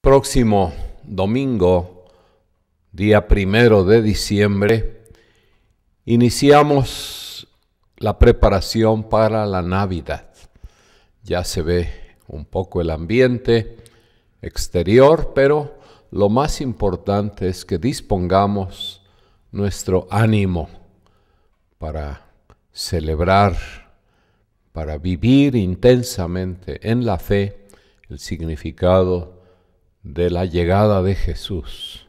próximo domingo, día primero de diciembre, iniciamos la preparación para la Navidad. Ya se ve un poco el ambiente exterior, pero lo más importante es que dispongamos nuestro ánimo para celebrar, para vivir intensamente en la fe el significado de la llegada de Jesús.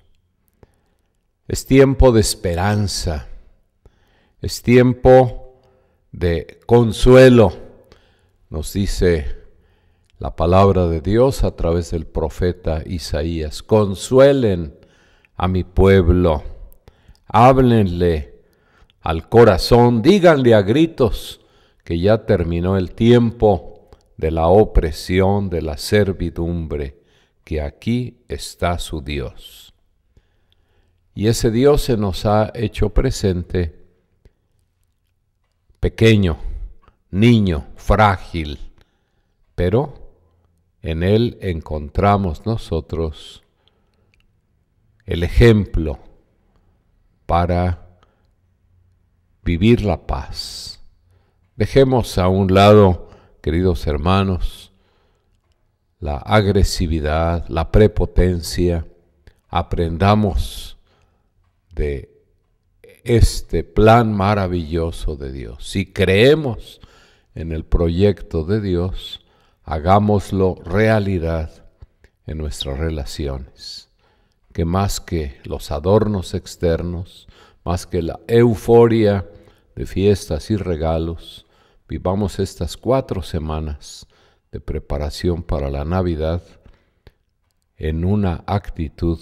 Es tiempo de esperanza, es tiempo de consuelo, nos dice la palabra de Dios a través del profeta Isaías. Consuelen a mi pueblo, háblenle al corazón, díganle a gritos que ya terminó el tiempo de la opresión, de la servidumbre que aquí está su Dios. Y ese Dios se nos ha hecho presente pequeño, niño, frágil, pero en Él encontramos nosotros el ejemplo para vivir la paz. Dejemos a un lado, queridos hermanos, la agresividad, la prepotencia. Aprendamos de este plan maravilloso de Dios. Si creemos en el proyecto de Dios, hagámoslo realidad en nuestras relaciones. Que más que los adornos externos, más que la euforia de fiestas y regalos, vivamos estas cuatro semanas de preparación para la Navidad en una actitud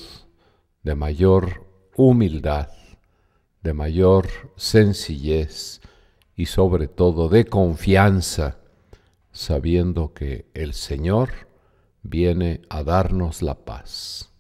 de mayor humildad, de mayor sencillez y sobre todo de confianza, sabiendo que el Señor viene a darnos la paz.